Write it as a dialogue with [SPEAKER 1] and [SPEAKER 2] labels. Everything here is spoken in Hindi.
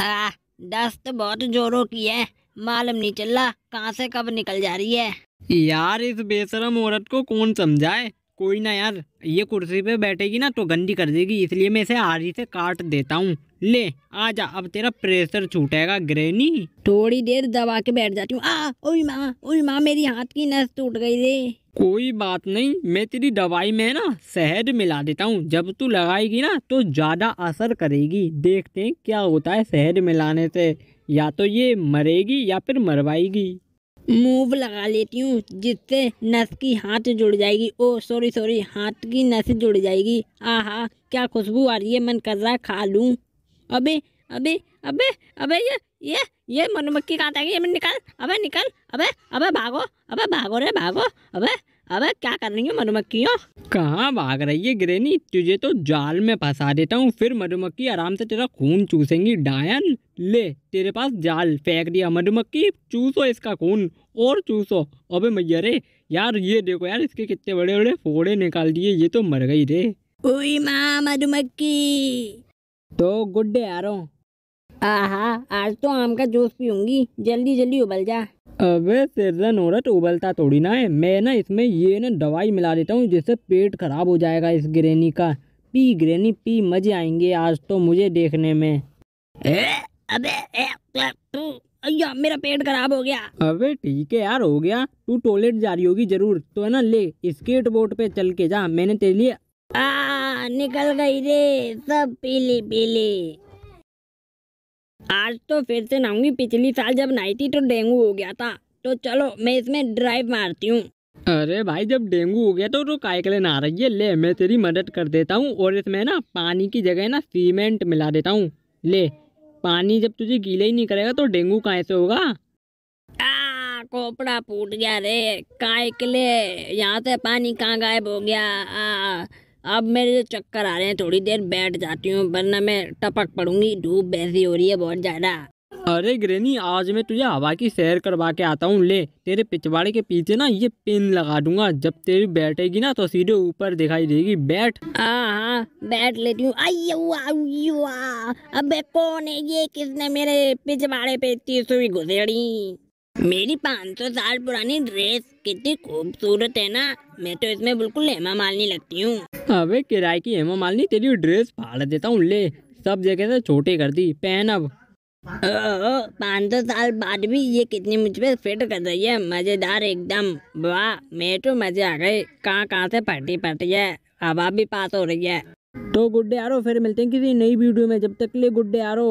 [SPEAKER 1] आ, दस तो बहुत जोरों की है मालूम नहीं चल रहा कहाँ से कब निकल जा रही है
[SPEAKER 2] यार इस बेशरम औरत को कौन समझाए कोई ना यार ये कुर्सी पे बैठेगी ना तो गंदी कर देगी इसलिए मैं इसे आरी से काट देता हूँ ले आ जा अब तेरा प्रेशर छूटेगा ग्रेनी
[SPEAKER 1] थोड़ी देर दबा के बैठ जाती हूँ आ ओई माँ ओई माँ मेरी हाथ की नस टूट गई रे
[SPEAKER 2] कोई बात नहीं मैं तेरी दवाई में ना शहद मिला देता हूँ जब तू लगाएगी ना तो ज़्यादा असर करेगी देखते हैं क्या होता है शहद मिलाने से या तो ये मरेगी या फिर मरवाएगी
[SPEAKER 1] मूव लगा लेती हूँ जिससे नस की हाथ जुड़ जाएगी ओ सॉरी सॉरी हाथ की नस जुड़ जाएगी आहा क्या खुशबू आ रही है मन कर रहा है खा लूँ अबे अबे अबे अबे ये ये ये मधुमक्खी कहाँ जाएगी ये निकल अबे निकल अबे अबे भागो अबे भागो रे भागो अबे अबे क्या कर रही है मधुमक्खियों
[SPEAKER 2] कहाँ भाग रही है ग्रेनी तुझे तो जाल में फंसा देता हूँ फिर मधुमक्खी आराम से तेरा खून चूसेंगी डायन ले तेरे पास जाल फेंक दिया मधुमक्खी चूसो इसका खून और चूसो अबे मैया रे यार ये देखो यार इसके कितने बड़े बड़े फोड़े निकाल दिए ये तो मर गई रे
[SPEAKER 1] माँ मधुमक्खी तो गुड डे यारों आहा आज तो आम का जूस पीऊंगी जल्दी जल्दी उबल जा
[SPEAKER 2] अबे सिरजन औरत तो उबलता थोड़ी ना है मैं ना इसमें ये ना दवाई मिला देता हूँ जिससे पेट खराब हो जाएगा इस ग्रेनी का पी ग्रेनी पी मजे आएंगे आज तो मुझे देखने में ए,
[SPEAKER 1] अबे ए, अय्या मेरा पेट खराब हो गया
[SPEAKER 2] अबे ठीक है यार हो गया तू टॉयलेट जा रही होगी जरूर तो है ना ले स्केट बोर्ड पे चल के जा मैंने तेरे लिए
[SPEAKER 1] आ निकल गई रे सब पीली पीली आज तो फिर से नाऊंगी पिछली साल जब नाई थी तो डेंगू हो गया था तो चलो मैं इसमें ड्राइव मारती हूँ
[SPEAKER 2] अरे भाई जब डेंगू हो गया तो तू तो काय के लिए ना रही है ले मैं तेरी मदद कर देता हूँ और इसमें ना पानी की जगह ना सीमेंट मिला देता हूँ ले पानी जब तुझे गीला ही नहीं करेगा तो डेंगू कहाँ से होगा
[SPEAKER 1] आ कोपड़ा फूट गया रे काय के लिए यहाँ से पानी कहाँ गायब हो गया आ अब मेरे जो तो चक्कर आ रहे हैं थोड़ी देर बैठ जाती हूँ वरना मैं टपक पड़ूंगी धूप बैसी हो रही है बहुत ज़्यादा
[SPEAKER 2] अरे ग्रेनी आज मैं तुझे हवा की सैर करवा के आता हूँ ले तेरे पिछवाड़े के पीछे ना ये पिन लगा दूंगा जब तेरी बैठेगी ना तो सीधे ऊपर दिखाई देगी
[SPEAKER 1] बैठ हाँ, हाँ बैठ लेती हूँ अब कौन है ये किसने मेरे पिछवाड़े पे इतनी सुई घुसेड़ी मेरी पाँच सौ साल पुरानी ड्रेस कितनी खूबसूरत है ना मैं तो इसमें बिल्कुल हेमा मालनी लगती हूँ
[SPEAKER 2] अबे किराए की हेमा मालनी तेरी ड्रेस फाड़ देता हूँ ले सब जगह से छोटे कर दी पहन अब
[SPEAKER 1] पाँच सौ साल बाद भी ये कितनी मुझ पर फिट कर रही है मज़ेदार एकदम वाह मैं तो मजे आ गए कहाँ कहाँ से पार्टी पार्टी है हवा भी पास हो रही है
[SPEAKER 2] तो गुड्डे आरो फिर मिलते हैं किसी नई वीडियो में जब तक ले गुड्डे आरो